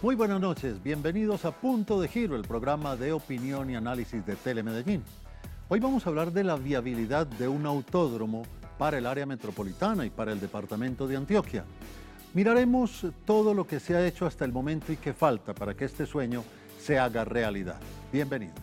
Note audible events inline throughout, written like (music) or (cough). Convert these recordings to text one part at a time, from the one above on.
Muy buenas noches, bienvenidos a Punto de Giro, el programa de opinión y análisis de Telemedellín. Hoy vamos a hablar de la viabilidad de un autódromo para el área metropolitana y para el departamento de Antioquia. Miraremos todo lo que se ha hecho hasta el momento y que falta para que este sueño se haga realidad. Bienvenidos.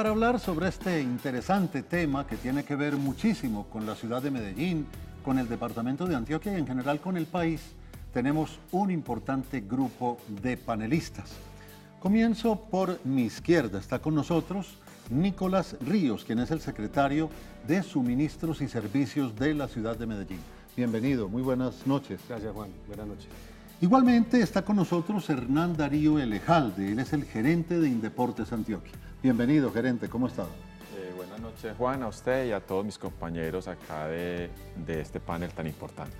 para hablar sobre este interesante tema que tiene que ver muchísimo con la ciudad de Medellín, con el departamento de Antioquia y en general con el país, tenemos un importante grupo de panelistas. Comienzo por mi izquierda. Está con nosotros Nicolás Ríos, quien es el secretario de Suministros y Servicios de la ciudad de Medellín. Bienvenido, muy buenas noches. Gracias Juan, buenas noches. Igualmente está con nosotros Hernán Darío Elejalde, él es el gerente de Indeportes Antioquia. Bienvenido, gerente, ¿cómo está? Eh, buenas noches, Juan, a usted y a todos mis compañeros acá de, de este panel tan importante.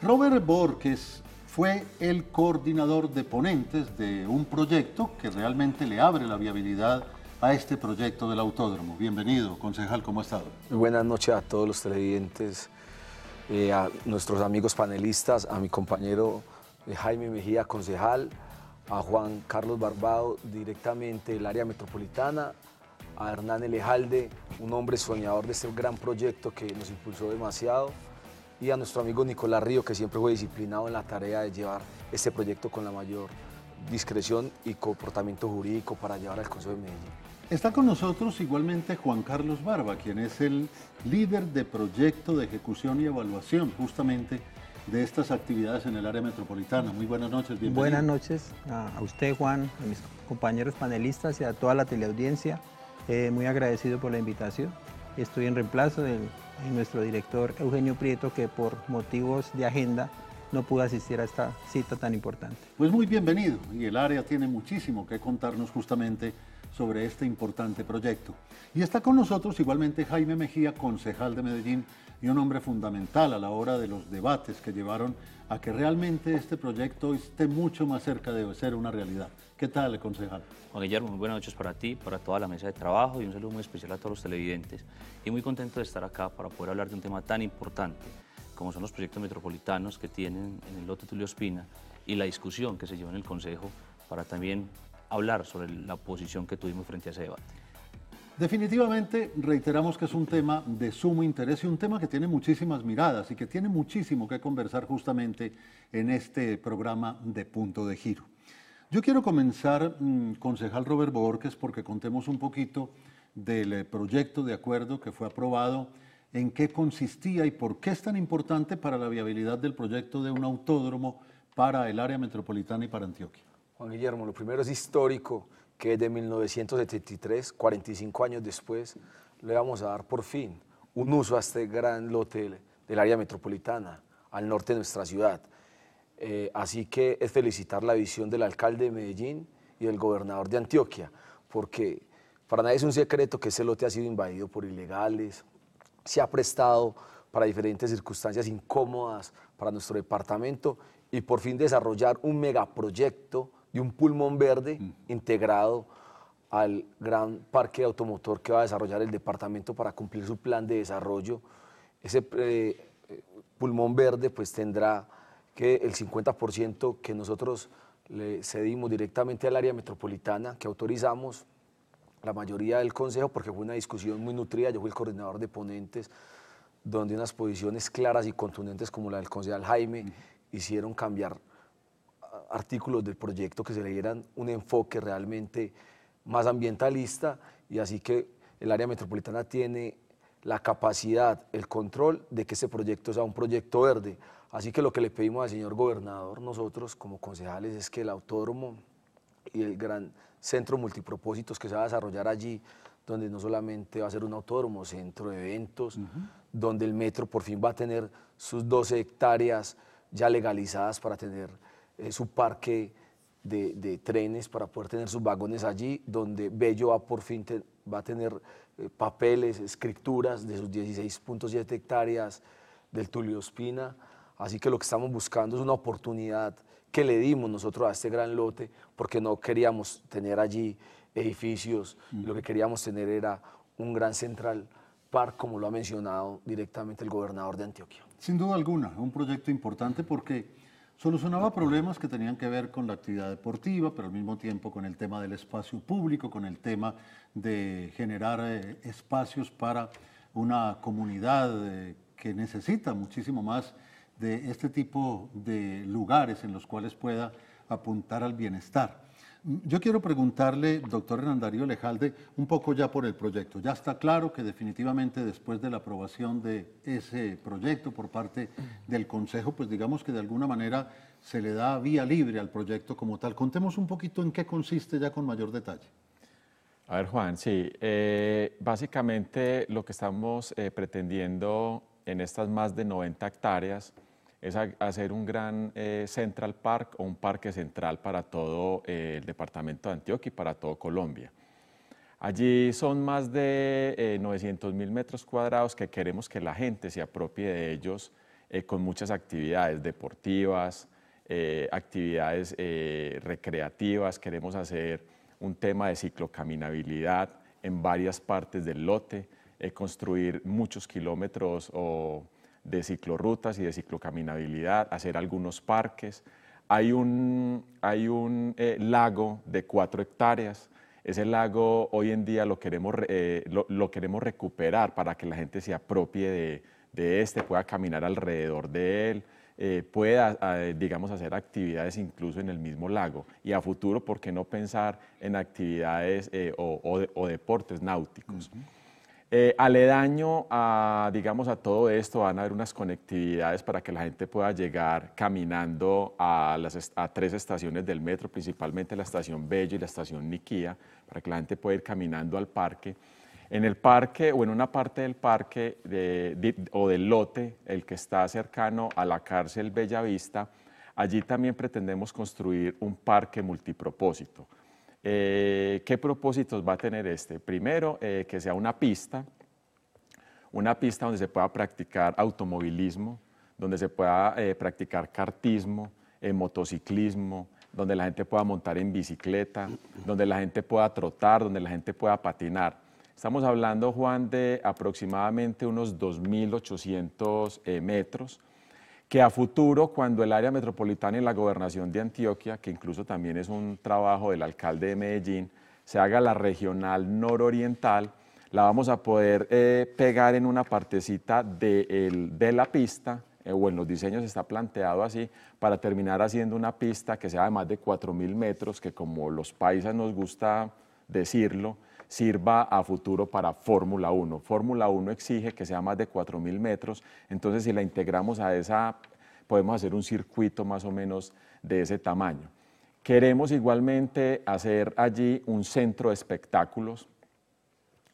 Robert Borges fue el coordinador de ponentes de un proyecto que realmente le abre la viabilidad a este proyecto del autódromo. Bienvenido, concejal, ¿cómo ha estado? Buenas noches a todos los televidentes, eh, a nuestros amigos panelistas, a mi compañero eh, Jaime Mejía, concejal, a Juan Carlos Barbado directamente del área metropolitana, a Hernán Elejalde, un hombre soñador de este gran proyecto que nos impulsó demasiado, y a nuestro amigo Nicolás Río, que siempre fue disciplinado en la tarea de llevar este proyecto con la mayor discreción y comportamiento jurídico para llevar al Consejo de Medellín. Está con nosotros igualmente Juan Carlos Barba, quien es el líder de proyecto de ejecución y evaluación justamente de estas actividades en el área metropolitana. Muy buenas noches, bienvenido. Buenas noches a usted, Juan, a mis compañeros panelistas y a toda la teleaudiencia. Eh, muy agradecido por la invitación. Estoy en reemplazo de, nuestro director Eugenio Prieto, que por motivos de agenda no pudo asistir a esta cita tan importante. Pues muy bienvenido y el área tiene muchísimo que contarnos justamente sobre este importante proyecto. Y está con nosotros igualmente Jaime Mejía, concejal de Medellín, y un hombre fundamental a la hora de los debates que llevaron a que realmente este proyecto esté mucho más cerca de ser una realidad. ¿Qué tal, concejal? Juan Guillermo, muy buenas noches para ti, para toda la mesa de trabajo y un saludo muy especial a todos los televidentes. Y muy contento de estar acá para poder hablar de un tema tan importante como son los proyectos metropolitanos que tienen en el lote Tulio Espina y la discusión que se llevó en el Consejo para también hablar sobre la posición que tuvimos frente a ese debate. Definitivamente reiteramos que es un tema de sumo interés y un tema que tiene muchísimas miradas y que tiene muchísimo que conversar justamente en este programa de punto de giro. Yo quiero comenzar, mm, concejal Robert Borges, porque contemos un poquito del eh, proyecto de acuerdo que fue aprobado, en qué consistía y por qué es tan importante para la viabilidad del proyecto de un autódromo para el área metropolitana y para Antioquia. Juan Guillermo, lo primero es histórico que de 1973, 45 años después, le vamos a dar por fin un uso a este gran lote del área metropolitana, al norte de nuestra ciudad. Eh, así que es felicitar la visión del alcalde de Medellín y del gobernador de Antioquia, porque para nadie es un secreto que ese lote ha sido invadido por ilegales, se ha prestado para diferentes circunstancias incómodas para nuestro departamento y por fin desarrollar un megaproyecto y un pulmón verde mm. integrado al gran parque automotor que va a desarrollar el departamento para cumplir su plan de desarrollo. Ese eh, eh, pulmón verde pues tendrá que el 50% que nosotros le cedimos directamente al área metropolitana, que autorizamos la mayoría del consejo, porque fue una discusión muy nutrida, yo fui el coordinador de ponentes, donde unas posiciones claras y contundentes como la del concejal Jaime mm. hicieron cambiar artículos del proyecto que se le dieran un enfoque realmente más ambientalista y así que el área metropolitana tiene la capacidad, el control de que ese proyecto sea un proyecto verde. Así que lo que le pedimos al señor gobernador, nosotros como concejales, es que el autódromo y el gran centro multipropósitos que se va a desarrollar allí, donde no solamente va a ser un autódromo, centro de eventos, donde el metro por fin va a tener sus 12 hectáreas ya legalizadas para tener su parque de, trenes para poder tener sus vagones allí, donde Bello va por fin va a tener eh, papeles, escrituras de sus 16.7 hectáreas del Tulio Espina. Así que lo que estamos buscando es una oportunidad que le dimos nosotros a este gran lote, porque no queríamos tener allí edificios, mm. lo que queríamos tener era un gran central park, como lo ha mencionado directamente el gobernador de Antioquia. Sin duda alguna, un proyecto importante porque Solucionaba problemas que tenían que ver con la actividad deportiva, pero al mismo tiempo con el tema del espacio público, con el tema de generar eh, espacios para una comunidad eh, que necesita muchísimo más de este tipo de lugares en los cuales pueda apuntar al bienestar. Yo quiero preguntarle, doctor Hernandario Lejalde, un poco ya por el proyecto. Ya está claro que definitivamente después de la aprobación de ese proyecto por parte del Consejo, pues digamos que de alguna manera se le da vía libre al proyecto como tal. Contemos un poquito en qué consiste ya con mayor detalle. A ver, Juan, sí. Eh, básicamente lo que estamos eh, pretendiendo en estas más de 90 hectáreas es hacer un gran eh, Central Park o un parque central para todo eh, el departamento de Antioquia y para todo Colombia. Allí son más de 900 eh, mil metros cuadrados que queremos que la gente se apropie de ellos con muchas actividades deportivas, actividades recreativas. Queremos hacer un tema de ciclocaminabilidad en varias partes del lote, construir muchos kilómetros o de ciclorrutas y de ciclocaminabilidad, hacer algunos parques. Hay un, hay un eh, lago de cuatro hectáreas. Ese lago hoy en día lo queremos, eh, lo, queremos recuperar para que la gente se apropie de, este, pueda caminar alrededor de él. Eh, pueda, ah, digamos, hacer actividades incluso en el mismo lago. Y a futuro, ¿por qué no pensar en actividades o, deportes náuticos? Eh, aledaño a, digamos, a todo esto van a haber unas conectividades para que la gente pueda llegar caminando a, las, tres estaciones del metro, principalmente la estación Bello y la estación Niquía, para que la gente pueda ir caminando al parque. En el parque o en una parte del parque o del lote, el que está cercano a la cárcel Bellavista, allí también pretendemos construir un parque multipropósito, eh, ¿Qué propósitos va a tener este? Primero, eh, que sea una pista, una pista donde se pueda practicar automovilismo, donde se pueda eh, practicar kartismo, motociclismo, donde la gente pueda montar en bicicleta, donde la gente pueda trotar, donde la gente pueda patinar. Estamos hablando, Juan, de aproximadamente unos 2.800 metros que a futuro, cuando el área metropolitana y la gobernación de Antioquia, que incluso también es un trabajo del alcalde de Medellín, se haga la regional nororiental, la vamos a poder eh, pegar en una partecita de, la pista, eh, o en los diseños está planteado así, para terminar haciendo una pista que sea de más de 4.000 metros, que como los paisas nos gusta decirlo, sirva a futuro para Fórmula 1. Fórmula 1 exige que sea más de 4.000 metros, entonces si la integramos a esa, podemos hacer un circuito más o menos de ese tamaño. Queremos igualmente hacer allí un centro de espectáculos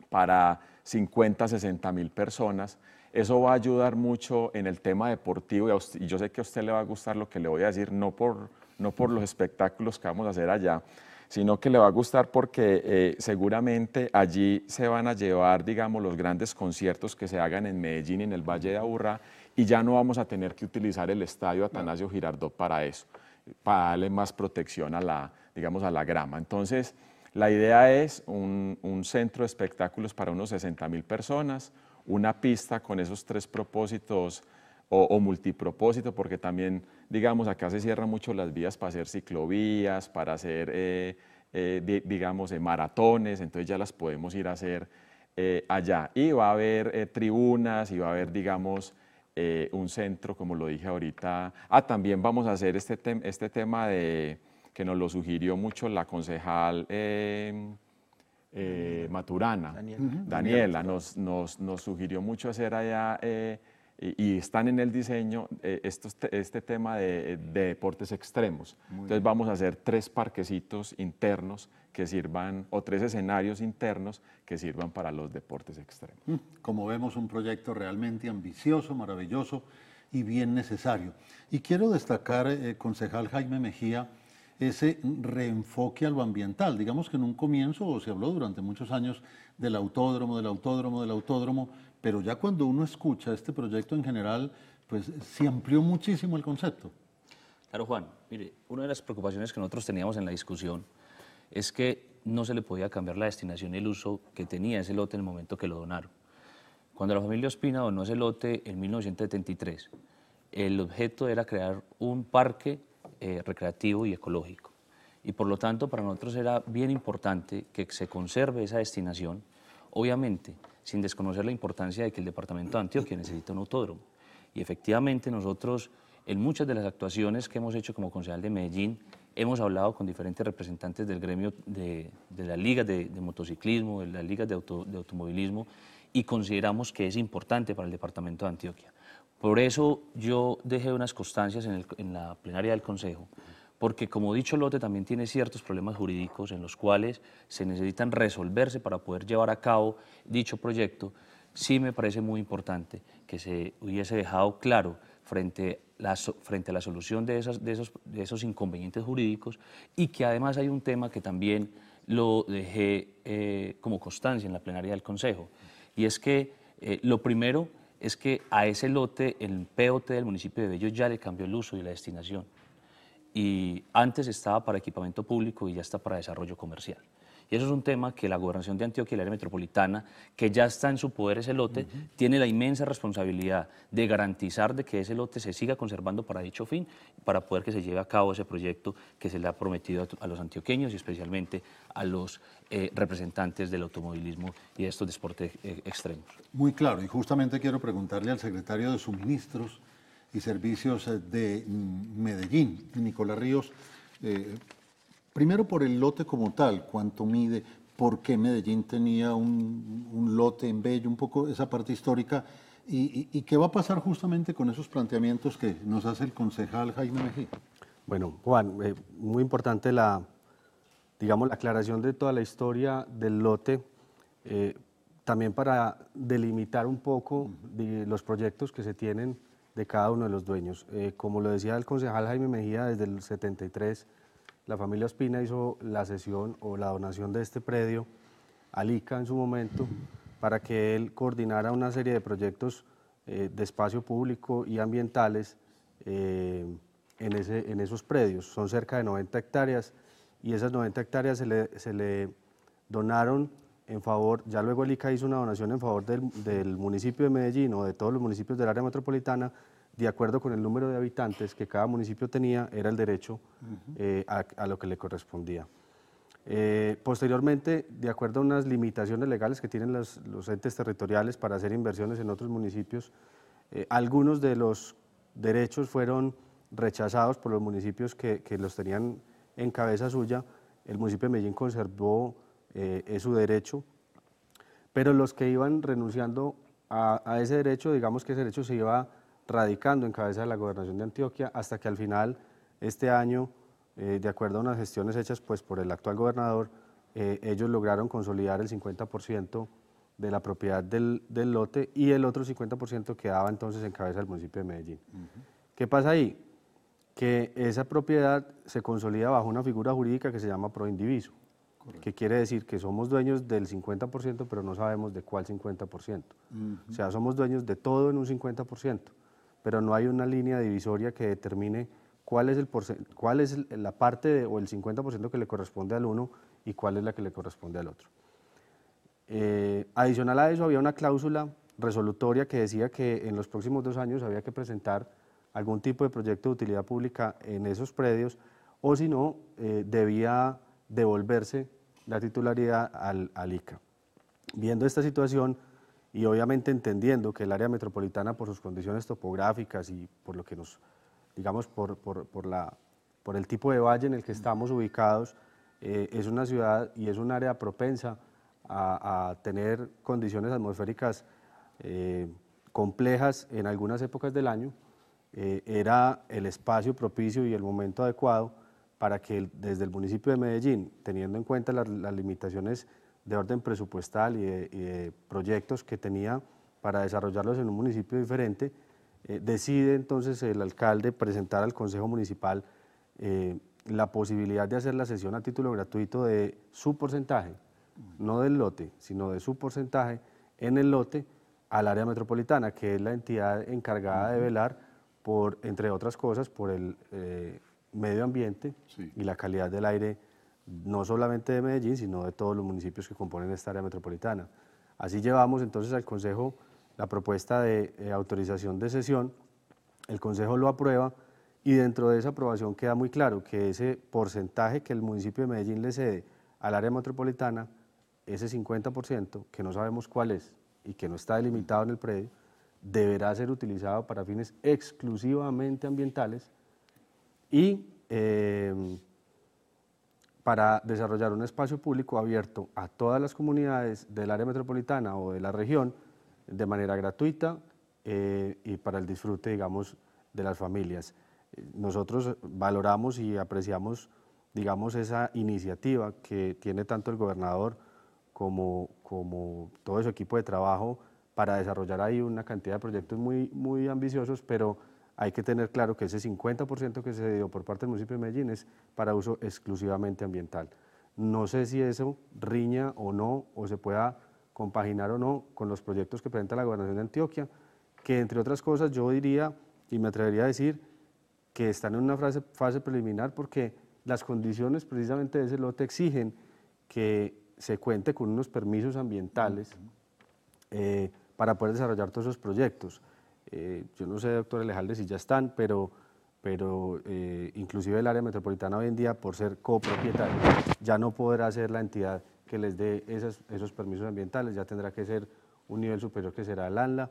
para 50, 60 mil personas. Eso va a ayudar mucho en el tema deportivo y, yo sé que a usted le va a gustar lo que le voy a decir, no por, no por los espectáculos que vamos a hacer allá, sino que le va a gustar porque eh, seguramente allí se van a llevar, digamos, los grandes conciertos que se hagan en Medellín, en el Valle de Aburrá, y ya no vamos a tener que utilizar el estadio Atanasio Girardot para eso, para darle más protección a la, digamos, a la grama. Entonces, la idea es un, un centro de espectáculos para unos 60 mil personas, una pista con esos tres propósitos o, multipropósito, porque también, digamos, acá se cierran mucho las vías para hacer ciclovías, para hacer, eh, eh, digamos, eh, maratones, entonces ya las podemos ir a hacer allá. Y va a haber tribunas y va a haber, digamos, un centro, como lo dije ahorita. Ah, también vamos a hacer este, este tema de que nos lo sugirió mucho la concejal. Maturana, Daniela, nos, nos, nos, sugirió mucho hacer allá y, están en el diseño eh, este tema de, deportes extremos. Entonces vamos a hacer tres parquecitos internos que sirvan, o tres escenarios internos que sirvan para los deportes extremos. Mm. Como vemos, un proyecto realmente ambicioso, maravilloso y bien necesario. Y quiero destacar, eh, concejal Jaime Mejía, ese reenfoque a lo ambiental. Digamos que en un comienzo, o se habló durante muchos años del autódromo, del autódromo, del autódromo, pero ya cuando uno escucha este proyecto en general, pues se amplió muchísimo el concepto. Claro, Juan, mire, una de las preocupaciones que nosotros teníamos en la discusión es que no se le podía cambiar la destinación y el uso que tenía ese lote en el momento que lo donaron. Cuando la familia Ospina donó ese lote en 1973, el objeto era crear un parque eh, recreativo y ecológico. Y por lo tanto, para nosotros era bien importante que se conserve esa destinación, obviamente sin desconocer la importancia de que el Departamento de Antioquia necesita un autódromo. Y efectivamente nosotros, en muchas de las actuaciones que hemos hecho como concejal de Medellín, hemos hablado con diferentes representantes del gremio de, de las ligas de, motociclismo, de las ligas de, automovilismo, y consideramos que es importante para el Departamento de Antioquia. Por eso yo dejé unas constancias en, en la plenaria del Consejo porque como dicho lote también tiene ciertos problemas jurídicos en los cuales se necesitan resolverse para poder llevar a cabo dicho proyecto, sí me parece muy importante que se hubiese dejado claro frente frente a la solución de, esos, inconvenientes jurídicos y que además hay un tema que también lo dejé eh, como constancia en la plenaria del Consejo, y es que eh, lo primero es que a ese lote el POT del municipio de Bello ya le cambió el uso y la destinación y antes estaba para equipamiento público y ya está para desarrollo comercial. Y eso es un tema que la gobernación de Antioquia y la área metropolitana, que ya está en su poder ese lote, tiene la inmensa responsabilidad de garantizar de que ese lote se siga conservando para dicho fin, para poder que se lleve a cabo ese proyecto que se le ha prometido a, los antioqueños y especialmente a los eh, representantes del automovilismo y de estos deportes eh, extremos. Muy claro, y justamente quiero preguntarle al secretario de Suministros y Servicios eh, de mm, Medellín. Nicolás Ríos, eh, primero por el lote como tal, cuánto mide, por qué Medellín tenía un, lote en Bello, un poco esa parte histórica, y, qué va a pasar justamente con esos planteamientos que nos hace el concejal Jaime Mejía. Bueno, Juan, eh, muy importante la, digamos, la aclaración de toda la historia del lote. también para delimitar un poco de los proyectos que se tienen de cada uno de los dueños. Eh, como lo decía el concejal Jaime Mejía, desde el 73 la familia Ospina hizo la cesión o la donación de este predio a lica en su momento para que él coordinara una serie de proyectos eh, de espacio público y ambientales eh, en, ese, en, esos predios. Son cerca de 90 hectáreas y esas 90 hectáreas se le, se le donaron en favor, ya luego el ICA hizo una donación en favor del, municipio de Medellín o de todos los municipios del área metropolitana, de acuerdo con el número de habitantes que cada municipio tenía, era el derecho eh, a, lo que le correspondía. Eh, posteriormente, de acuerdo a unas limitaciones legales que tienen los, entes territoriales para hacer inversiones en otros municipios, eh, algunos de los derechos fueron rechazados por los municipios que, que los tenían en cabeza suya. El municipio de Medellín conservó eh, es su derecho, pero los que iban renunciando a, ese derecho, digamos que ese derecho se iba radicando en cabeza de la gobernación de Antioquia hasta que al final, este año, eh, de acuerdo a unas gestiones hechas pues, por el actual gobernador, eh, ellos lograron consolidar el 50% de la propiedad del, lote y el otro 50% quedaba entonces en cabeza del municipio de Medellín. ¿Qué pasa ahí? Que esa propiedad se consolida bajo una figura jurídica que se llama proindiviso que quiere decir que somos dueños del 50%, pero no sabemos de cuál 50%. O sea, somos dueños de todo en un 50%, pero no hay una línea divisoria que determine cuál es, el cuál es la parte o el 50% que le corresponde al uno y cuál es la que le corresponde al otro. Eh, adicional a eso, había una cláusula resolutoria que decía que en los próximos dos años había que presentar algún tipo de proyecto de utilidad pública en esos predios o si no, eh, debía devolverse la titularidad al, ICA. Viendo esta situación y obviamente entendiendo que el área metropolitana por sus condiciones topográficas y por lo que nos, digamos, por, el tipo de valle en el que estamos ubicados, eh, es una ciudad y es un área propensa a, tener condiciones atmosféricas eh, complejas en algunas épocas del año, eh, era el espacio propicio y el momento adecuado para que desde el municipio de Medellín, teniendo en cuenta las, limitaciones de orden presupuestal y de, proyectos que tenía para desarrollarlos en un municipio diferente, eh, decide entonces el alcalde presentar al Consejo Municipal eh, la posibilidad de hacer la sesión a título gratuito de su porcentaje, no del lote, sino de su porcentaje en el lote al área metropolitana, que es la entidad encargada de velar por, entre otras cosas, por el... Eh, medio ambiente y la calidad del aire, no solamente de Medellín, sino de todos los municipios que componen esta área metropolitana. Así llevamos entonces al Consejo la propuesta de eh, autorización de sesión, el Consejo lo aprueba y dentro de esa aprobación queda muy claro que ese porcentaje que el municipio de Medellín le cede al área metropolitana, ese 50%, que no sabemos cuál es y que no está delimitado en el predio, deberá ser utilizado para fines exclusivamente ambientales y em, para desarrollar un espacio público abierto a todas las comunidades del área metropolitana o de la región de manera gratuita eh, y para el disfrute, digamos, de las familias. Nosotros valoramos y apreciamos, digamos, esa iniciativa que tiene tanto el gobernador como, todo su equipo de trabajo para desarrollar ahí una cantidad de proyectos muy, muy ambiciosos, pero hay que tener claro que ese 50% que se dio por parte del municipio de Medellín es para uso exclusivamente ambiental. No sé si eso riña o no, o se pueda compaginar o no con los proyectos que presenta la Gobernación de Antioquia, que entre otras cosas yo diría y me atrevería a decir que están en una fase, preliminar porque las condiciones precisamente de ese lote exigen que se cuente con unos permisos ambientales eh, para poder desarrollar todos esos proyectos. Eh, yo no sé, doctor Alejalde, si ya están, pero, pero eh, inclusive el área metropolitana hoy en día, por ser copropietaria, ya no podrá ser la entidad que les dé esos, permisos ambientales, ya tendrá que ser un nivel superior que será el ANLA,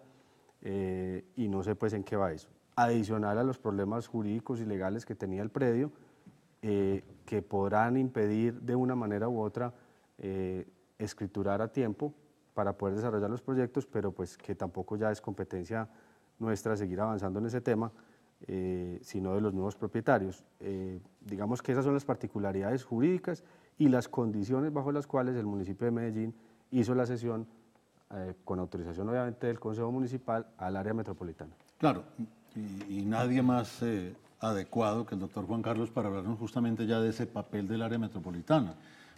eh, y no sé pues en qué va eso. Adicional a los problemas jurídicos y legales que tenía el predio, que podrán impedir de una manera u otra escriturar a tiempo para poder desarrollar los proyectos, pero pues que tampoco ya es competencia nuestra seguir avanzando en ese tema, eh, sino de los nuevos propietarios. Eh, digamos que esas son las particularidades jurídicas y las condiciones bajo las cuales el municipio de Medellín hizo la sesión eh, con autorización obviamente del Consejo Municipal al área metropolitana. Claro, y, y nadie más adecuado que el doctor Juan Carlos para hablarnos justamente ya de ese papel del área metropolitana,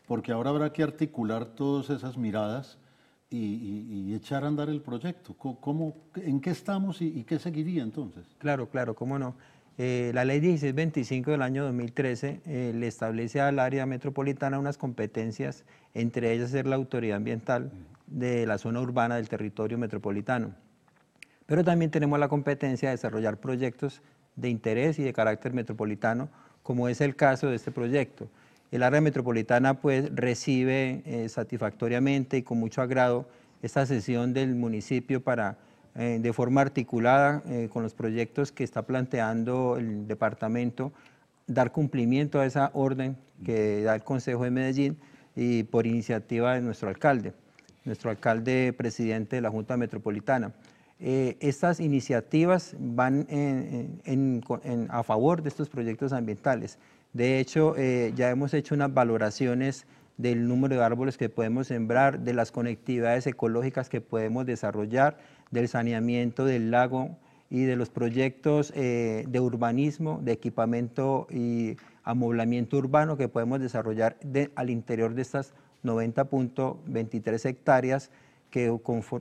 porque ahora habrá que articular todas esas miradas y, echar a andar el proyecto. ¿Cómo, ¿En qué estamos y, qué seguiría entonces? Claro, claro, cómo no. Eh, la ley 1625 del año 2013 eh, le establece al área metropolitana unas competencias, entre ellas ser la autoridad ambiental de la zona urbana del territorio metropolitano. Pero también tenemos la competencia de desarrollar proyectos de interés y de carácter metropolitano, como es el caso de este proyecto. El área metropolitana pues recibe eh, satisfactoriamente y con mucho agrado esta sesión del municipio para eh, de forma articulada eh, con los proyectos que está planteando el departamento dar cumplimiento a esa orden que da el Consejo de Medellín y por iniciativa de nuestro alcalde, nuestro alcalde presidente de la Junta Metropolitana. estas iniciativas van a favor de estos proyectos ambientales de hecho, eh, ya hemos hecho unas valoraciones del número de árboles que podemos sembrar, de las conectividades ecológicas que podemos desarrollar, del saneamiento del lago y de los proyectos eh, de urbanismo, de equipamiento y amoblamiento urbano que podemos desarrollar al interior de estas 90.23 hectáreas que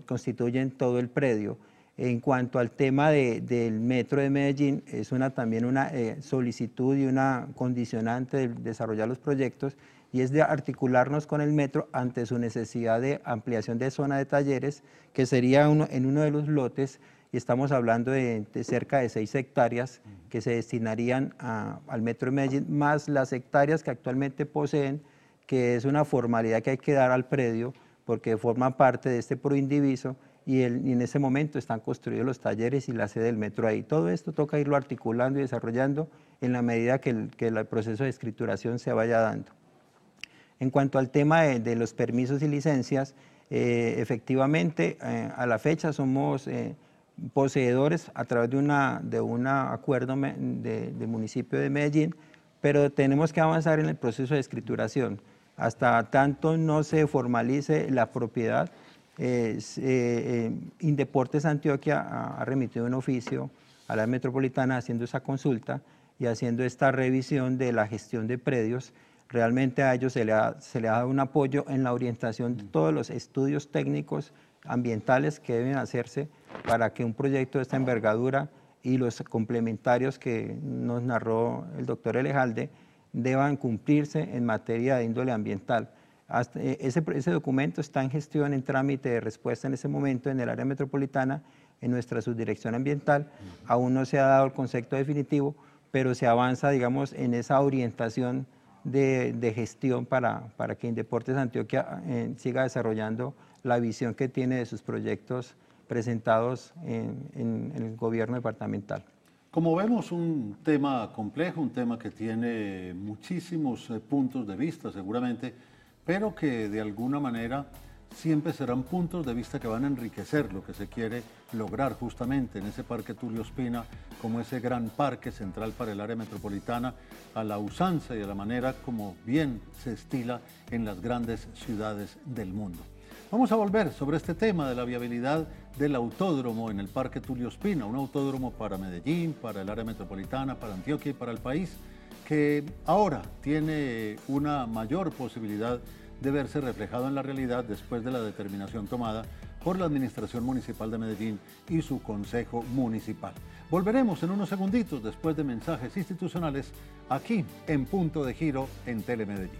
constituyen todo el predio. En cuanto al tema del Metro de Medellín, es una, también una eh, solicitud y una condicionante de desarrollar los proyectos y es de articularnos con el metro ante su necesidad de ampliación de zona de talleres, que sería en uno de los lotes, y estamos hablando de, cerca de seis hectáreas que se destinarían al metro de Medellín, más las hectáreas que actualmente poseen, que es una formalidad que hay que dar al predio, porque forma parte de este proindiviso, y, en ese momento están construidos los talleres y la sede del metro ahí. Todo esto toca irlo articulando y desarrollando en la medida que el, que el proceso de escrituración se vaya dando. En cuanto al tema de, los permisos y licencias, eh, efectivamente eh, a la fecha somos eh, poseedores a través de un de acuerdo del de municipio de Medellín, pero tenemos que avanzar en el proceso de escrituración. Hasta tanto no se formalice la propiedad, eh, eh, Indeportes Antioquia ha, remitido un oficio a la metropolitana haciendo esa consulta y haciendo esta revisión de la gestión de predios. Realmente a ellos se le se le ha dado un apoyo en la orientación de todos los estudios técnicos ambientales que deben hacerse para que un proyecto de esta envergadura y los complementarios que nos narró el doctor Elejalde deban cumplirse en materia de índole ambiental. Eh, ese, documento está en gestión, en trámite de respuesta en ese momento en el área metropolitana, en nuestra subdirección ambiental. Aún no se ha dado el concepto definitivo, pero se avanza, digamos, en esa orientación de, de gestión para, para que Indeportes Antioquia eh, siga desarrollando la visión que tiene de sus proyectos presentados en el gobierno departamental. Como vemos, un tema complejo, un tema que tiene muchísimos eh, puntos de vista, seguramente pero que de alguna manera siempre serán puntos de vista que van a enriquecer lo que se quiere lograr justamente en ese parque Tulio Espina, como ese gran parque central para el área metropolitana, a la usanza y a la manera como bien se estila en las grandes ciudades del mundo. Vamos a volver sobre este tema de la viabilidad del autódromo en el Parque Tulio Espina, un autódromo para Medellín, para el área metropolitana, para Antioquia y para el país que ahora tiene una mayor posibilidad de verse reflejado en la realidad después de la determinación tomada por la Administración Municipal de Medellín y su Consejo Municipal. Volveremos en unos segunditos después de mensajes institucionales aquí en Punto de Giro en Telemedellín.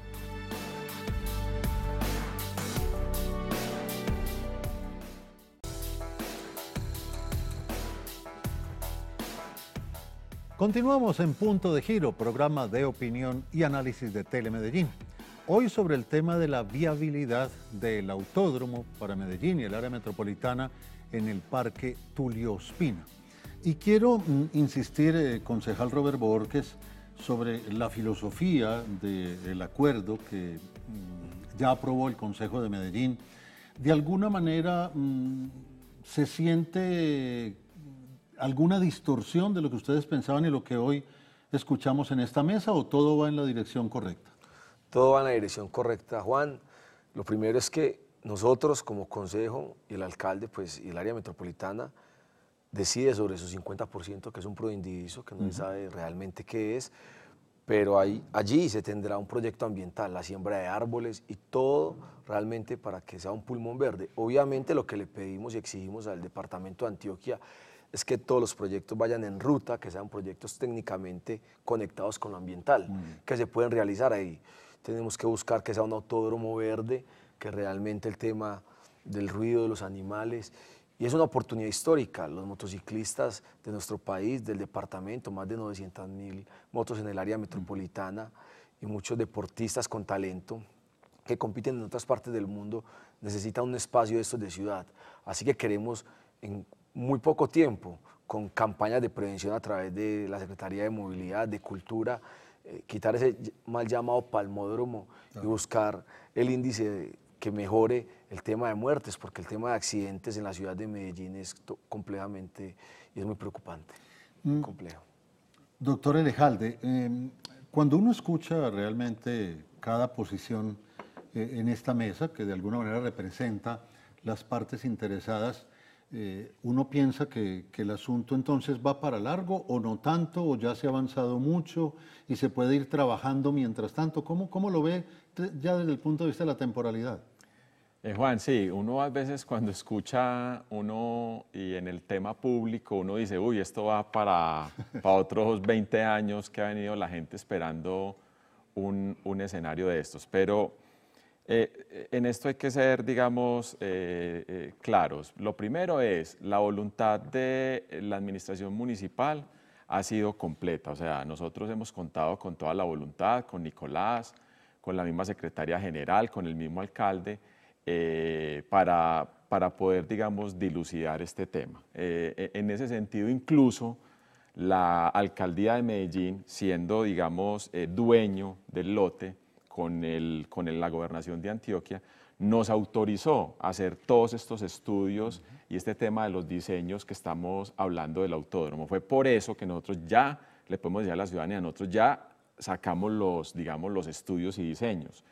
Continuamos en Punto de Giro, programa de opinión y análisis de Telemedellín. Hoy sobre el tema de la viabilidad del autódromo para Medellín y el área metropolitana en el Parque Tulio Ospina. Y quiero mm, insistir, eh, concejal Robert Borges, sobre la filosofía del acuerdo que mm, ya aprobó el Consejo de Medellín. De alguna manera mm, se siente alguna distorsión de lo que ustedes pensaban y lo que hoy escuchamos en esta mesa o todo va en la dirección correcta? Todo va en la dirección correcta, Juan. Lo primero es que nosotros como consejo y el alcalde pues, y el área metropolitana decide sobre esos 50%, que es un proindiviso, que no sabe realmente qué es, pero ahí, allí se tendrá un proyecto ambiental, la siembra de árboles y todo realmente para que sea un pulmón verde. Obviamente lo que le pedimos y exigimos al Departamento de Antioquia es que todos los proyectos vayan en ruta, que sean proyectos técnicamente conectados con lo ambiental, que se pueden realizar ahí. Tenemos que buscar que sea un autódromo verde, que realmente el tema del ruido de los animales y es una oportunidad histórica. Los motociclistas de nuestro país, del departamento, más de 900 mil motos en el área mm. metropolitana y muchos deportistas con talento que compiten en otras partes del mundo necesitan un espacio de estos de ciudad. Así que queremos muy poco tiempo con campañas de prevención a través de la Secretaría de Movilidad, de Cultura, eh, quitar ese mal llamado palmódromo y buscar el índice que mejore el tema de muertes, porque el tema de accidentes en la ciudad de Medellín es completamente y es muy preocupante, mm. complejo. Doctor Elejalde, em, cuando uno escucha realmente cada posición eh, en esta mesa, que de alguna manera representa las partes interesadas, eh, uno piensa que, el asunto entonces va para largo o no tanto, o ya se ha avanzado mucho y se puede ir trabajando mientras tanto. ¿Cómo, cómo lo ve ya desde el punto de vista de la temporalidad? Eh, Juan, sí, uno a veces cuando escucha uno y en el tema público uno dice, uy, esto va para, otros 20 años que ha venido la gente esperando un, un escenario de estos. Pero eh, eh, en esto hay que ser, digamos, eh, claros. Lo primero es, la voluntad de la administración municipal ha sido completa. O sea, nosotros hemos contado con toda la voluntad, con Nicolás, con la misma secretaria general, con el mismo alcalde, para, para poder, digamos, dilucidar este tema. en ese sentido, incluso la alcaldía de Medellín, siendo, digamos, dueño del lote, con, el, con la gobernación de Antioquia, nos autorizó a hacer todos estos estudios y este tema de los diseños que estamos hablando del autódromo. Fue por eso que nosotros ya le podemos decir a la ciudadanía, nosotros ya sacamos los, digamos, los estudios y diseños.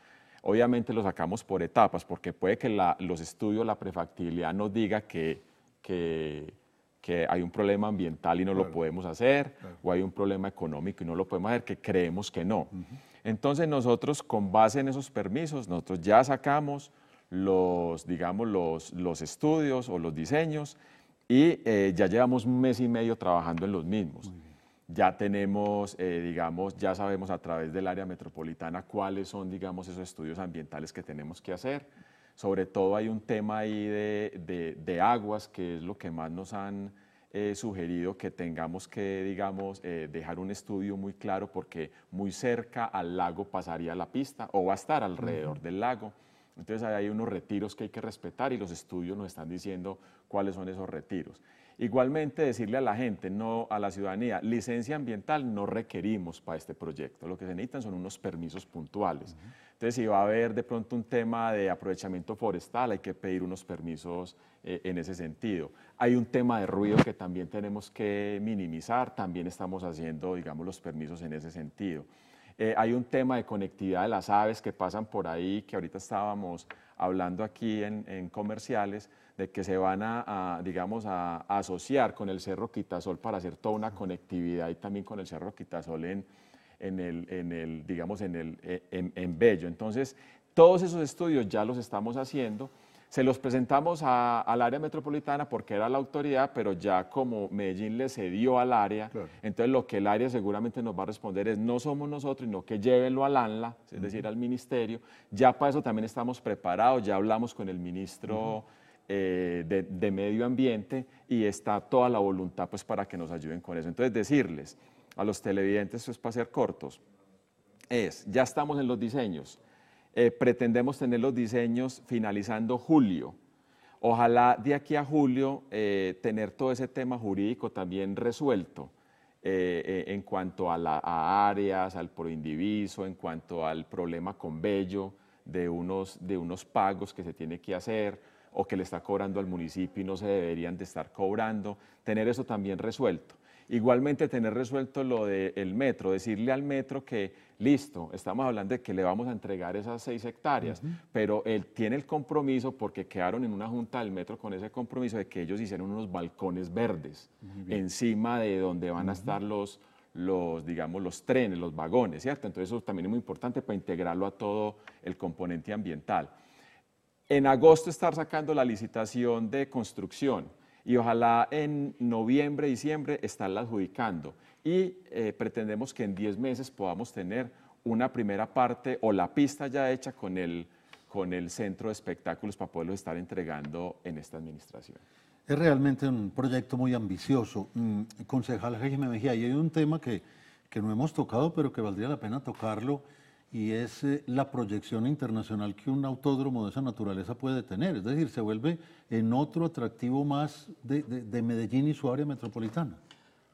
Obviamente los sacamos por etapas, porque puede que la, los estudios, la prefactibilidad nos diga que, que, que hay un problema ambiental y no lo podemos hacer, o hay un problema económico y no lo podemos hacer, que creemos que no. Entonces nosotros con base en esos permisos, nosotros ya sacamos los, digamos, los, estudios o los diseños y eh, ya llevamos un mes y medio trabajando en los mismos. Ya tenemos, eh, digamos, ya sabemos a través del área metropolitana cuáles son, digamos, esos estudios ambientales que tenemos que hacer. Sobre todo hay un tema ahí de aguas, que es lo que más nos han sugerido que tengamos que, digamos, eh, dejar un estudio muy claro porque muy cerca al lago pasaría la pista o va a estar alrededor del lago. Entonces hay unos retiros que hay que respetar y los estudios nos están diciendo cuáles son esos retiros. Igualmente decirle a la gente, no a la ciudadanía, licencia ambiental no requerimos para este proyecto. Lo que se necesitan son unos permisos puntuales. Entonces, si va a haber de pronto un tema de aprovechamiento forestal, hay que pedir unos permisos eh, en ese sentido. Hay un tema de ruido que también tenemos que minimizar, también estamos haciendo, digamos, los permisos en ese sentido. Eh, hay un tema de conectividad de las aves que pasan por ahí, que ahorita estábamos hablando aquí en, comerciales, de que se van a, digamos, a, asociar con el Cerro Quitasol para hacer toda una conectividad y también con el Cerro Quitasol en, el, digamos, en, el, eh, en Bello. Entonces, todos esos estudios ya los estamos haciendo. Se los presentamos al área metropolitana porque era la autoridad, pero ya como Medellín le cedió al área, entonces lo que el área seguramente nos va a responder es no somos nosotros, sino que llévenlo al ANLA, es decir, al ministerio. Ya para eso también estamos preparados, ya hablamos con el ministro. Eh, de, medio ambiente y está toda la voluntad pues para que nos ayuden con eso. Entonces decirles a los televidentes, eso es para ser cortos, es, ya estamos en los diseños, eh, pretendemos tener los diseños finalizando julio. Ojalá de aquí a julio eh, tener todo ese tema jurídico también resuelto eh, en cuanto a, áreas, al proindiviso, en cuanto al problema con Bello de unos, de unos pagos que se tiene que hacer o que le está cobrando al municipio y no se deberían de estar cobrando, tener eso también resuelto. Igualmente tener resuelto lo del metro, decirle al metro que listo, estamos hablando de que le vamos a entregar esas seis hectáreas, pero él tiene el compromiso, porque quedaron en una junta del metro con ese compromiso de que ellos hicieron unos balcones verdes encima de donde van a estar los, los, digamos, los trenes, los vagones, ¿cierto? Entonces eso también es muy importante para integrarlo a todo el componente ambiental. En agosto estar sacando la licitación de construcción y ojalá en noviembre, diciembre estarla adjudicando. Y eh, pretendemos que en 10 meses podamos tener una primera parte o la pista ya hecha con el, con el centro de espectáculos para poderlo estar entregando en esta administración. Es realmente un proyecto muy ambicioso. Mm, concejal Jaime Mejía, y hay un tema que, que no hemos tocado, pero que valdría la pena tocarlo y es eh, la proyección internacional que un autódromo de esa naturaleza puede tener. Es decir, se vuelve en otro atractivo más de, Medellín y su área metropolitana.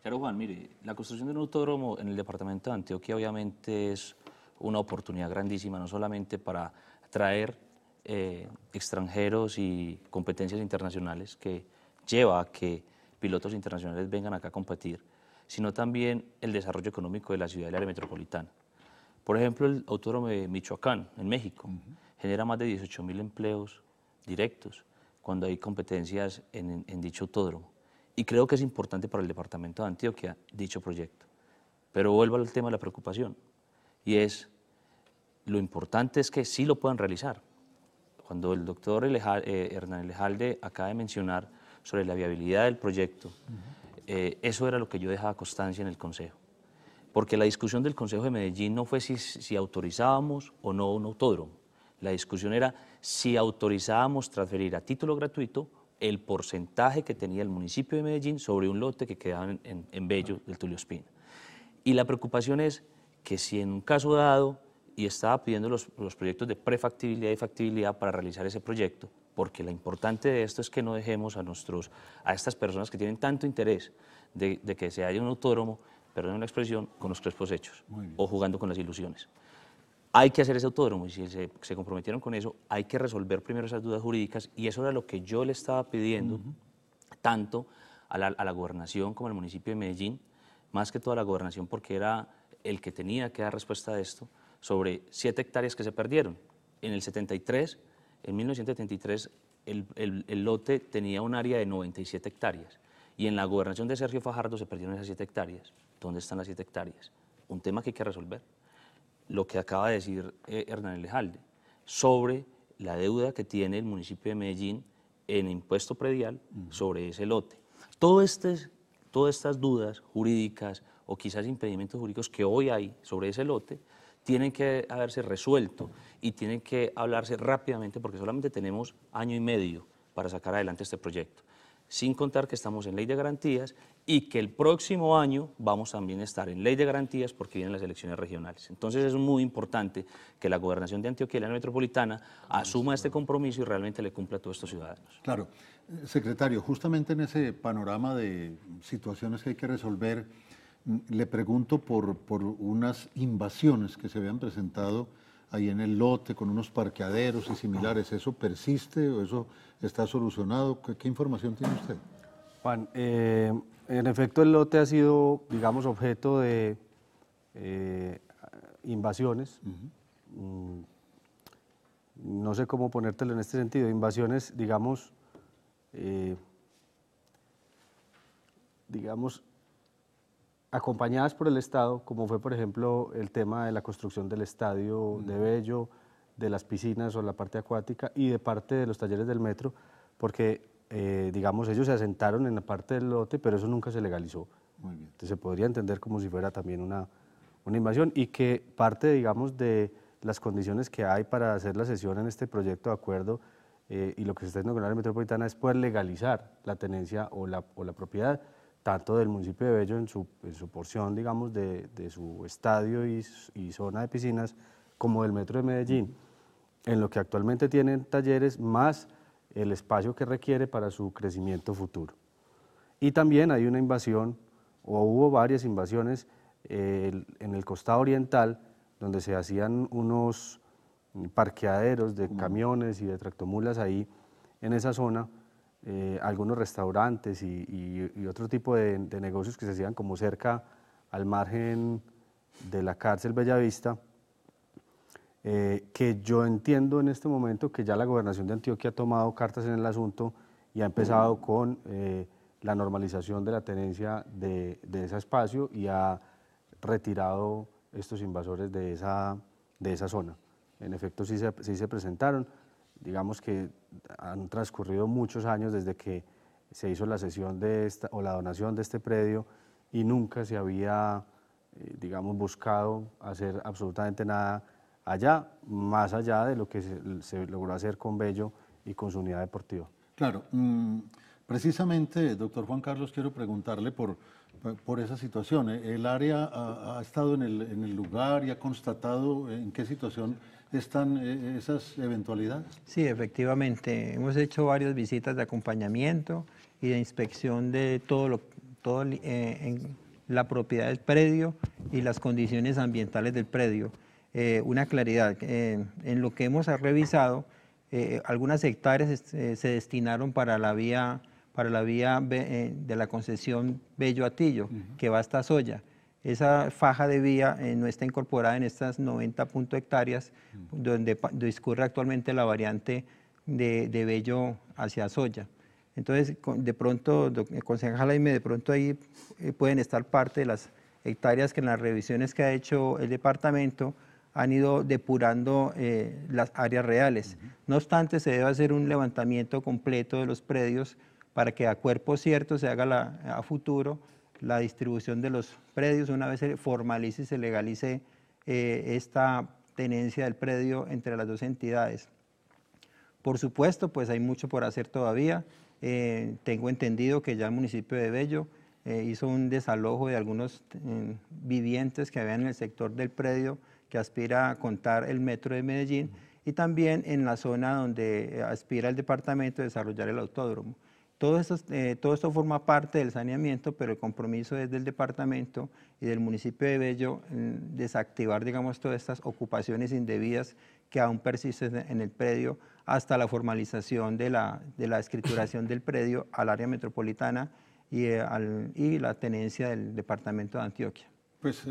Claro, Juan, mire, la construcción de un autódromo en el departamento de Antioquia obviamente es una oportunidad grandísima, no solamente para atraer eh, extranjeros y competencias internacionales que lleva a que pilotos internacionales vengan acá a competir, sino también el desarrollo económico de la ciudad y la área metropolitana. Por ejemplo, el autódromo de Michoacán, en México, genera más de 18 mil empleos directos cuando hay competencias en, dicho autódromo. Y creo que es importante para el departamento de Antioquia dicho proyecto. Pero vuelvo al tema de la preocupación. Y es, lo importante es que sí lo puedan realizar. Cuando el doctor eh, Hernán Elejalde acaba de mencionar sobre la viabilidad del proyecto, eh, eso era lo que yo dejaba constancia en el Consejo porque la discusión del Consejo de Medellín no fue si, autorizábamos o no un autódromo. La discusión era si autorizábamos transferir a título gratuito el porcentaje que tenía el municipio de Medellín sobre un lote que quedaba en, Bello del Tulio Espina. Y la preocupación es que si en un caso dado, y estaba pidiendo los, proyectos de prefactibilidad y factibilidad para realizar ese proyecto, porque lo importante de esto es que no dejemos a, nuestros, a estas personas que tienen tanto interés de que se haya un autódromo, perdón la expresión, con los crespos hechos o jugando con las ilusiones. Hay que hacer ese autódromo y si se, comprometieron con eso, hay que resolver primero esas dudas jurídicas y eso era lo que yo le estaba pidiendo tanto a la, gobernación como al municipio de Medellín, más que toda la gobernación porque era el que tenía que dar respuesta a esto, sobre siete hectáreas que se perdieron. En el 73, en 1973, el, el, lote tenía un área de 97 hectáreas y en la gobernación de Sergio Fajardo se perdieron esas siete hectáreas. ¿Dónde están las siete hectáreas? Un tema que hay que resolver. Lo que acaba de decir eh, Hernán Lejalde sobre la deuda que tiene el municipio de Medellín en impuesto predial sobre ese lote. Este todas estas dudas jurídicas o quizás impedimentos jurídicos que hoy hay sobre ese lote tienen que haberse resuelto y tienen que hablarse rápidamente porque solamente tenemos año y medio para sacar adelante este proyecto. Sin contar que estamos en ley de garantías y que el próximo año vamos también a estar en ley de garantías porque vienen las elecciones regionales. Entonces es muy importante que la gobernación de Antioquia y la metropolitana asuma este compromiso y realmente le cumpla a todos estos ciudadanos. Claro. Secretario, justamente en ese panorama de situaciones que hay que resolver, mm, le pregunto por, por unas invasiones que se habían presentado ahí en el lote con unos parqueaderos y similares. ¿Eso persiste o eso está solucionado? ¿Qué, información tiene usted? Juan, eh, en efecto, el lote ha sido, digamos, objeto de eh, invasiones. Mm, no sé cómo ponértelo en este sentido. Invasiones, digamos, eh, digamos, acompañadas por el Estado, como fue, por ejemplo, el tema de la construcción del estadio de Bello, de las piscinas o la parte acuática y de parte de los talleres del metro, porque eh, digamos, ellos se asentaron en la parte del lote, pero eso nunca se legalizó. Entonces se podría entender como si fuera también una, una invasión y que parte, digamos, de las condiciones que hay para hacer la sesión en este proyecto de acuerdo eh, y lo que se está haciendo con la metropolitana es poder legalizar la tenencia o la, o la propiedad tanto del municipio de Bello en su, porción, digamos, de, su estadio y, zona de piscinas, como del metro de Medellín, en lo que actualmente tienen talleres, más el espacio que requiere para su crecimiento futuro. Y también hay una invasión, o hubo varias invasiones eh, en el costado oriental, donde se hacían unos parqueaderos de camiones y de tractomulas ahí en esa zona, eh, algunos restaurantes y, otro tipo de, de, negocios que se hacían como cerca al margen de la cárcel Bellavista eh, que yo entiendo en este momento que ya la gobernación de Antioquia ha tomado cartas en el asunto y ha empezado con eh, la normalización de la tenencia de, ese espacio y ha retirado estos invasores de esa, de esa zona. En efecto, sí se, sí se presentaron. Digamos que han transcurrido muchos años desde que se hizo la cesión de esta, o la donación de este predio y nunca se había, eh, digamos, buscado hacer absolutamente nada allá, más allá de lo que se, logró hacer con Bello y con su unidad deportiva. Claro, mm, precisamente, doctor Juan Carlos, quiero preguntarle por, por esa situación. ¿eh? El área ha, estado en el, lugar y ha constatado en qué situación están eh, esas eventualidades. Sí, efectivamente. Hemos hecho varias visitas de acompañamiento y de inspección de todo lo todo, eh, en la propiedad del predio y las condiciones ambientales del predio. Eh, una claridad. Eh, en lo que hemos revisado, eh, algunas hectáreas se destinaron para la vía, para la vía de la concesión Bello Atillo, que va hasta Soya. Esa faja de vía no está incorporada en estas 90 hectáreas donde discurre actualmente la variante de, Bello hacia Soya. Entonces, de pronto, concejal Jaime, de pronto ahí pueden estar parte de las hectáreas que en las revisiones que ha hecho el departamento han ido depurando eh, las áreas reales. No obstante, se debe hacer un levantamiento completo de los predios para que a cuerpo cierto se haga a futuro la distribución de los predios una vez se formalice y se legalice eh, esta tenencia del predio entre las dos entidades. Por supuesto, pues hay mucho por hacer todavía. Eh, tengo entendido que ya el municipio de Bello hizo un desalojo de algunos vivientes que habían en el sector del predio, que aspira a contar el metro de Medellín, y también en la zona donde eh, aspira el departamento a desarrollar el autódromo. Todo esto, eh, todo esto forma parte del saneamiento, pero el compromiso es del departamento y del municipio de Bello desactivar, digamos, todas estas ocupaciones indebidas que aún persisten en el predio hasta la formalización de la, de la escrituración del predio al área metropolitana y, eh, y la tenencia del departamento de Antioquia. Pues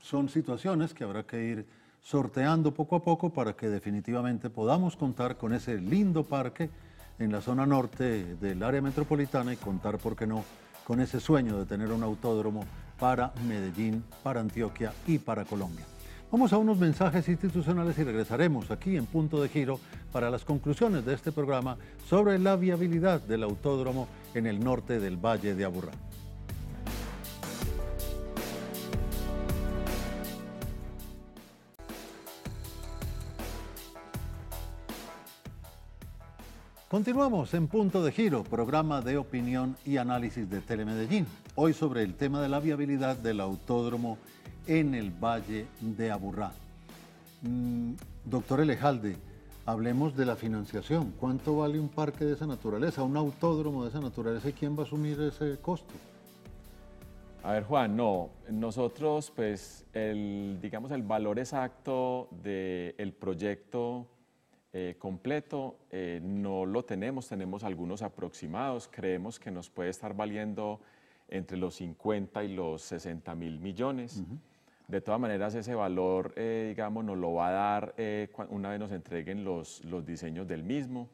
son situaciones que habrá que ir sorteando poco a poco para que definitivamente podamos contar con ese lindo parque en la zona norte del área metropolitana y contar, ¿por qué no?, con ese sueño de tener un autódromo para Medellín, para Antioquia y para Colombia. Vamos a unos mensajes institucionales y regresaremos aquí en punto de giro para las conclusiones de este programa sobre la viabilidad del autódromo en el norte del Valle de Aburrá. Continuamos en Punto de Giro, programa de opinión y análisis de Telemedellín. Hoy sobre el tema de la viabilidad del autódromo en el Valle de Aburrá. Mm, doctor Elejalde, hablemos de la financiación. ¿Cuánto vale un parque de esa naturaleza, un autódromo de esa naturaleza y quién va a asumir ese costo? A ver, Juan, no. Nosotros, pues, el, digamos, el valor exacto del proyecto eh, completo eh, no lo tenemos, tenemos algunos aproximados, creemos que nos puede estar valiendo entre los 50 y los 60 mil millones. De todas maneras, ese valor, eh, digamos, nos lo va a dar una vez nos entreguen los, los diseños del mismo.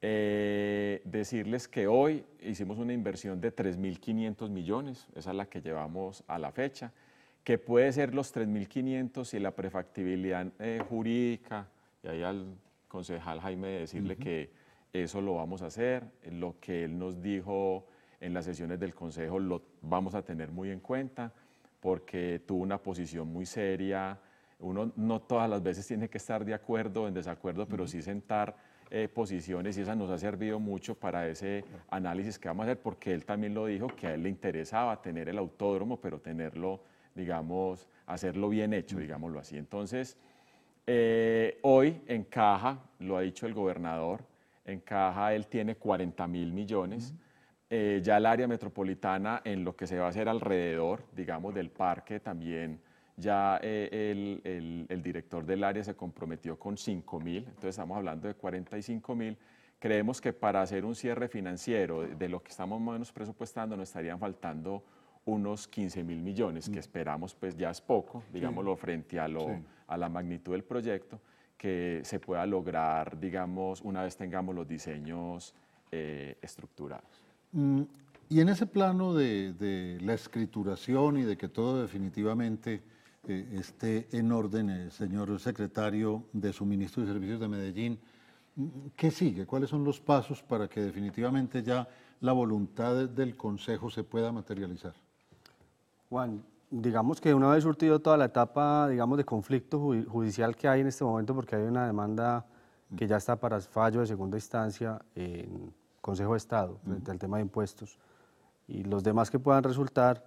decirles que hoy hicimos una inversión de 3.500 millones, esa es la que llevamos a la fecha, que puede ser los 3.500 y la prefactibilidad jurídica, y ahí al concejal Jaime de decirle que eso lo vamos a hacer, lo que él nos dijo en las sesiones del Consejo lo vamos a tener muy en cuenta, porque tuvo una posición muy seria, uno no todas las veces tiene que estar de acuerdo, en desacuerdo, pero sí sentar eh, posiciones y esa nos ha servido mucho para ese análisis que vamos a hacer, porque él también lo dijo, que a él le interesaba tener el autódromo, pero tenerlo, digamos, hacerlo bien hecho, digámoslo así. Entonces, eh, hoy en caja, lo ha dicho el gobernador, en caja él tiene 40 mil millones. Eh, ya el área metropolitana, en lo que se va a hacer alrededor, digamos, del parque también, ya eh, el, el, director del área se comprometió con 5 mil, entonces estamos hablando de 45 mil. Creemos que para hacer un cierre financiero de lo que estamos menos presupuestando nos estarían faltando unos 15 mil millones, que mm. esperamos pues ya es poco, digámoslo, frente a lo a la magnitud del proyecto que se pueda lograr, digamos, una vez tengamos los diseños eh, estructurados. Mm, y en ese plano de, la escrituración y de que todo definitivamente eh, esté en orden, eh, señor secretario de Suministro y Servicios de Medellín, mm, ¿qué sigue? ¿Cuáles son los pasos para que definitivamente ya la voluntad del Consejo se pueda materializar? Juan, digamos que una vez surtido toda la etapa, digamos, de conflicto judicial que hay en este momento, porque hay una demanda que ya está para fallo de segunda instancia en Consejo de Estado frente al tema de impuestos y los demás que puedan resultar,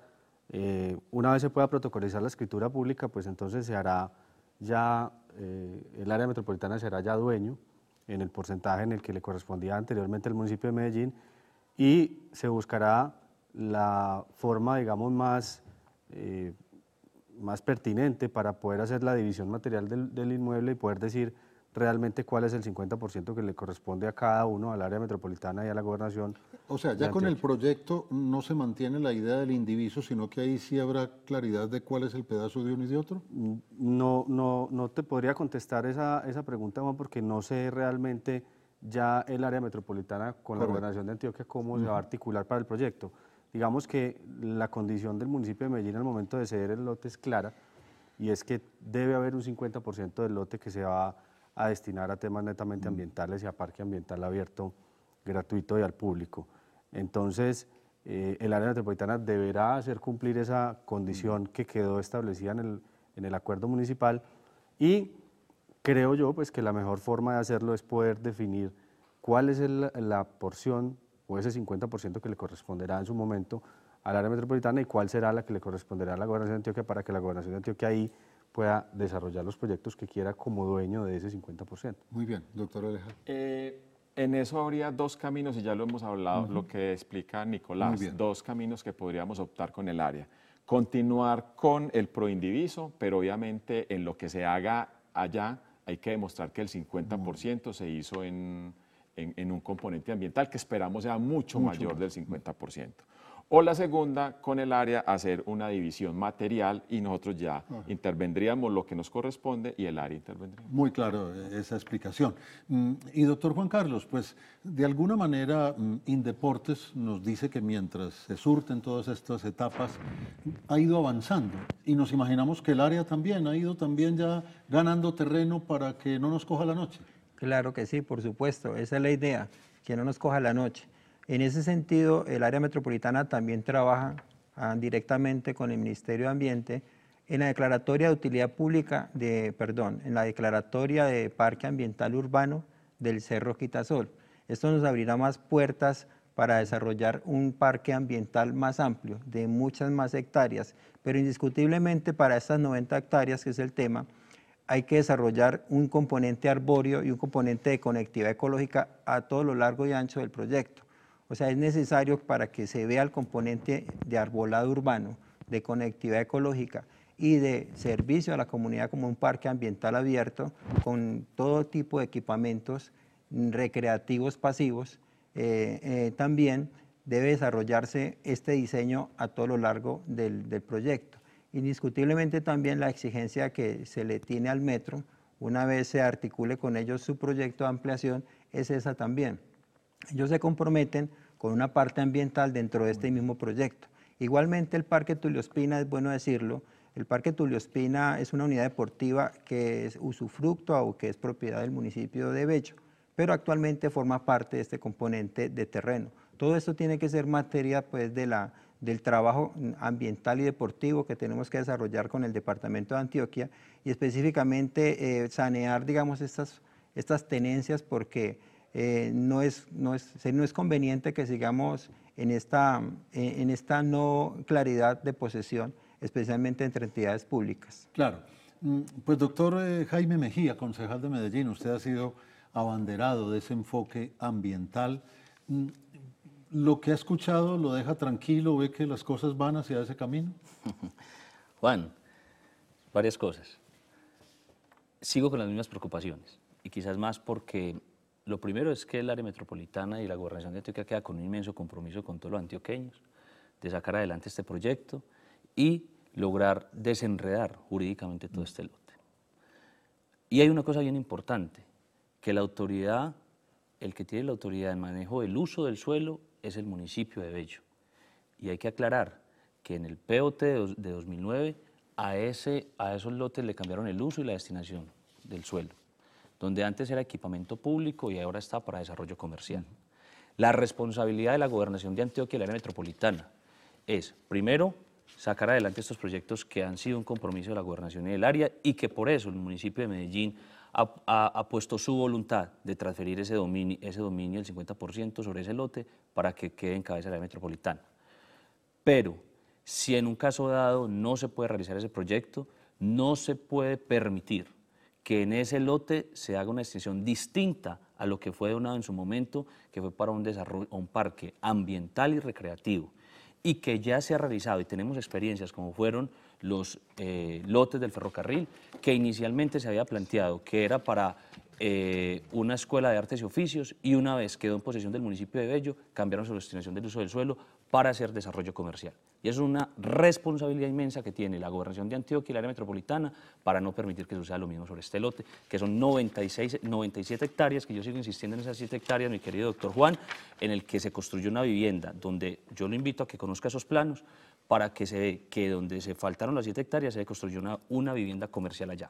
eh, una vez se pueda protocolizar la escritura pública, pues entonces se hará ya, eh, el área metropolitana será ya dueño en el porcentaje en el que le correspondía anteriormente al municipio de Medellín y se buscará la forma, digamos, más eh, más pertinente para poder hacer la división material del, inmueble y poder decir realmente cuál es el 50% que le corresponde a cada uno, al área metropolitana y a la gobernación. O sea, ya con el proyecto no se mantiene la idea del indiviso, sino que ahí sí habrá claridad de cuál es el pedazo de uno y de otro. No, no, te podría contestar esa, pregunta, Juan, porque no sé realmente ya el área metropolitana con la gobernación de Antioquia cómo se va a articular para el proyecto. Digamos que la condición del municipio de Medellín al momento de ceder el lote es clara y es que debe haber un 50% del lote que se va a destinar a temas netamente mm. ambientales y a parque ambiental abierto, gratuito y al público. Entonces, eh, el área metropolitana deberá hacer cumplir esa condición mm. que quedó establecida en el, en el acuerdo municipal y creo yo pues, que la mejor forma de hacerlo es poder definir cuál es la porción o ese 50% que le corresponderá en su momento al área metropolitana y cuál será la que le corresponderá a la gobernación de Antioquia para que la gobernación de Antioquia ahí pueda desarrollar los proyectos que quiera como dueño de ese 50%. Muy bien, doctor Alejandro. Eh, en eso habría dos caminos, y ya lo hemos hablado, lo que explica Nicolás, dos caminos que podríamos optar con el área. Continuar con el proindiviso, pero obviamente en lo que se haga allá hay que demostrar que el 50% se hizo en, en, un componente ambiental que esperamos sea mucho, mayor del 50%. O la segunda, con el área hacer una división material y nosotros ya intervendríamos lo que nos corresponde y el área intervendría. Muy claro eh, esa explicación. Mm, y doctor Juan Carlos, pues de alguna manera mm, Indeportes nos dice que mientras se surten todas estas etapas ha ido avanzando y nos imaginamos que el área también ha ido también ya ganando terreno para que no nos coja la noche. Claro que sí, por supuesto, esa es la idea, que no nos coja la noche. En ese sentido, el área metropolitana también trabaja ah, directamente con el Ministerio de Ambiente en la declaratoria de utilidad pública de, perdón, en la declaratoria de parque ambiental urbano del Cerro Quitasol. Esto nos abrirá más puertas para desarrollar un parque ambiental más amplio, de muchas más hectáreas, pero indiscutiblemente para estas 90 hectáreas, que es el tema, hay que desarrollar un componente arbóreo y un componente de conectividad ecológica a todo lo largo y ancho del proyecto. O sea, es necesario para que se vea el componente de arbolado urbano, de conectividad ecológica y de servicio a la comunidad como un parque ambiental abierto con todo tipo de equipamientos recreativos pasivos. Eh, eh, también debe desarrollarse este diseño a todo lo largo del proyecto. Indiscutiblemente también la exigencia que se le tiene al metro, una vez se articule con ellos su proyecto de ampliación, es esa también. Ellos se comprometen con una parte ambiental dentro de este mismo proyecto. Igualmente el Parque Tulio Espina, es bueno decirlo, el Parque Tulio Espina es una unidad deportiva que es usufructo o que es propiedad del municipio de Becho, pero actualmente forma parte de este componente de terreno. Todo esto tiene que ser materia pues, de la del trabajo ambiental y deportivo que tenemos que desarrollar con el Departamento de Antioquia y específicamente eh, sanear, digamos, estas, estas tenencias porque eh, no, es, no, es, conveniente que sigamos en esta, eh, en esta no claridad de posesión, especialmente entre entidades públicas. Claro. Mm, pues doctor Jaime Mejía, concejal de Medellín, usted ha sido abanderado de ese enfoque ambiental. Mm, lo que ha escuchado lo deja tranquilo, ve que las cosas van hacia ese camino? (laughs) Juan, varias cosas. Sigo con las mismas preocupaciones y quizás más porque lo primero es que el área metropolitana y la gobernación de Antioquia queda con un inmenso compromiso con todos los antioqueños de sacar adelante este proyecto y lograr desenredar jurídicamente todo mm. este lote. Y hay una cosa bien importante, que la autoridad, el que tiene la autoridad de manejo del uso del suelo es el municipio de Bello. Y hay que aclarar que en el POT de, 2009 a, ese, a esos lotes le cambiaron el uso y la destinación del suelo, donde antes era equipamiento público y ahora está para desarrollo comercial. La responsabilidad de la gobernación de Antioquia y la área metropolitana es, primero, sacar adelante estos proyectos que han sido un compromiso de la gobernación y del área y que por eso el municipio de Medellín ha, puesto su voluntad de transferir ese dominio, ese dominio, el 50% sobre ese lote, para que quede en cabeza de la metropolitana. Pero si en un caso dado no se puede realizar ese proyecto, no se puede permitir que en ese lote se haga una extensión distinta a lo que fue donado en su momento, que fue para un, desarrollo, un parque ambiental y recreativo, y que ya se ha realizado y tenemos experiencias como fueron los eh, lotes del ferrocarril, que inicialmente se había planteado que era para eh, una escuela de artes y oficios y una vez quedó en posesión del municipio de Bello, cambiaron su destinación del uso del suelo para hacer desarrollo comercial. Y es una responsabilidad inmensa que tiene la gobernación de Antioquia y la área metropolitana para no permitir que suceda lo mismo sobre este lote, que son 96, 97 hectáreas, que yo sigo insistiendo en esas 7 hectáreas, mi querido doctor Juan, en el que se construyó una vivienda, donde yo lo invito a que conozca esos planos, para que se que donde se faltaron las siete hectáreas se construyó una, vivienda comercial allá.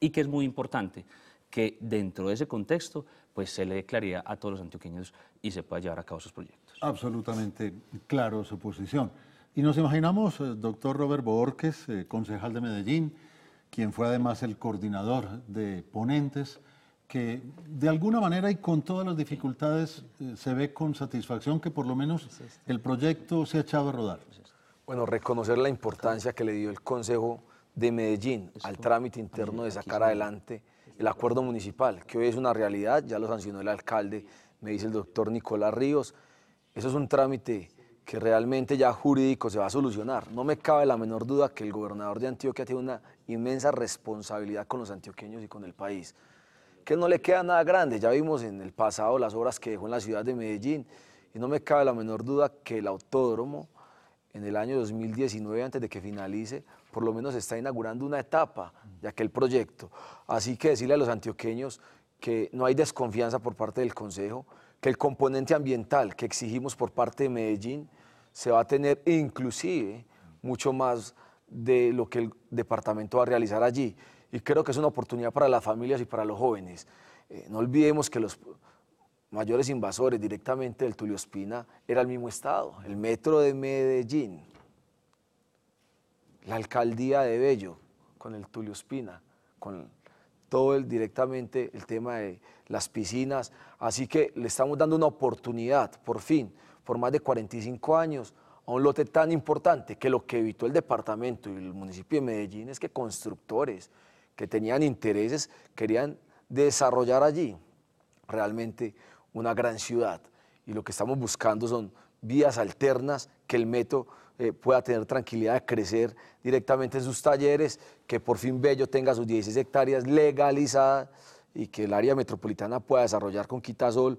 Y que es muy importante que dentro de ese contexto pues se le dé claridad a todos los antioqueños y se pueda llevar a cabo sus proyectos. Absolutamente claro su posición. Y nos imaginamos, eh, doctor Robert Borges, eh, concejal de Medellín, quien fue además el coordinador de ponentes, que de alguna manera y con todas las dificultades eh, se ve con satisfacción que por lo menos el proyecto se ha echado a rodar. Bueno, reconocer la importancia que le dio el Consejo de Medellín al trámite interno de sacar adelante el acuerdo municipal, que hoy es una realidad, ya lo sancionó el alcalde, me dice el doctor Nicolás Ríos. Eso es un trámite que realmente ya jurídico se va a solucionar. No me cabe la menor duda que el gobernador de Antioquia tiene una inmensa responsabilidad con los antioqueños y con el país, que no le queda nada grande. Ya vimos en el pasado las obras que dejó en la ciudad de Medellín y no me cabe la menor duda que el autódromo en el año 2019, antes de que finalice, por lo menos está inaugurando una etapa de aquel proyecto. Así que decirle a los antioqueños que no hay desconfianza por parte del Consejo, que el componente ambiental que exigimos por parte de Medellín se va a tener inclusive mucho más de lo que el departamento va a realizar allí. Y creo que es una oportunidad para las familias y para los jóvenes. Eh, no olvidemos que los, mayores invasores directamente del Tulio Espina era el mismo Estado, el metro de Medellín, la alcaldía de Bello con el Tulio Espina, con todo el, directamente el tema de las piscinas. Así que le estamos dando una oportunidad, por fin, por más de 45 años, a un lote tan importante que lo que evitó el departamento y el municipio de Medellín es que constructores que tenían intereses querían desarrollar allí realmente una gran ciudad. Y lo que estamos buscando son vías alternas que el Meto eh, pueda tener tranquilidad de crecer directamente en sus talleres, que por fin Bello tenga sus 16 hectáreas legalizadas y que el área metropolitana pueda desarrollar con Quitasol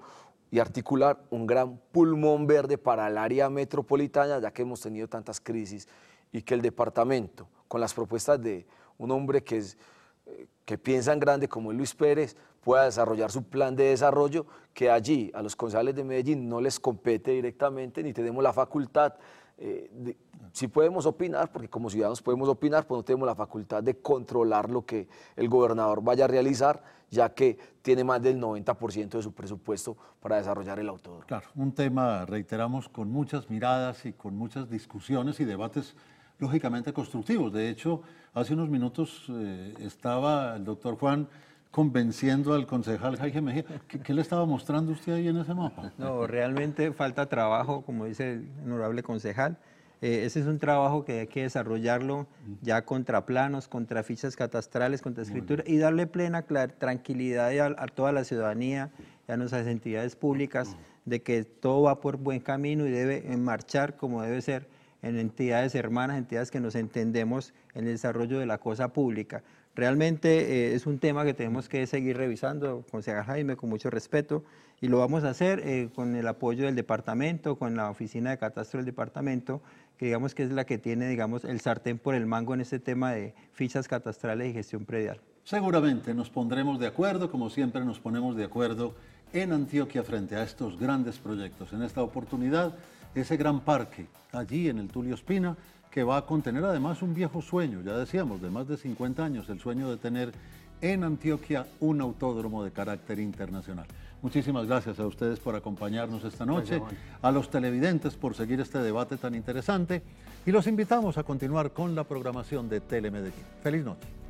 y articular un gran pulmón verde para el área metropolitana, ya que hemos tenido tantas crisis, y que el departamento, con las propuestas de un hombre que, eh, que piensa en grande como Luis Pérez, pueda desarrollar su plan de desarrollo, que allí a los concejales de Medellín no les compete directamente, ni tenemos la facultad. Eh, si podemos opinar, porque como ciudadanos podemos opinar, pues no tenemos la facultad de controlar lo que el gobernador vaya a realizar, ya que tiene más del 90% de su presupuesto para desarrollar el autódromo. Claro, un tema, reiteramos, con muchas miradas y con muchas discusiones y debates lógicamente constructivos. De hecho, hace unos minutos eh, estaba el doctor Juan convenciendo al concejal Jaime Mejía. ¿Qué, le estaba mostrando usted ahí en ese mapa? No, realmente falta trabajo, como dice el honorable concejal. Eh, ese es un trabajo que hay que desarrollarlo ya contra planos, contra fichas catastrales, contra escritura y darle plena tranquilidad a, a, toda la ciudadanía y a nuestras entidades públicas de que todo va por buen camino y debe eh, marchar como debe ser en entidades hermanas, entidades que nos entendemos en el desarrollo de la cosa pública. Realmente eh, es un tema que tenemos que seguir revisando, con concejal Jaime, con mucho respeto, y lo vamos a hacer eh, con el apoyo del departamento, con la oficina de catastro del departamento, que digamos que es la que tiene digamos, el sartén por el mango en este tema de fichas catastrales y gestión predial. Seguramente nos pondremos de acuerdo, como siempre nos ponemos de acuerdo en Antioquia frente a estos grandes proyectos. En esta oportunidad, ese gran parque, allí en el Tulio Espina, que va a contener además un viejo sueño, ya decíamos, de más de 50 años, el sueño de tener en Antioquia un autódromo de carácter internacional. Muchísimas gracias a ustedes por acompañarnos esta noche, a los televidentes por seguir este debate tan interesante y los invitamos a continuar con la programación de Telemedellín. Feliz noche.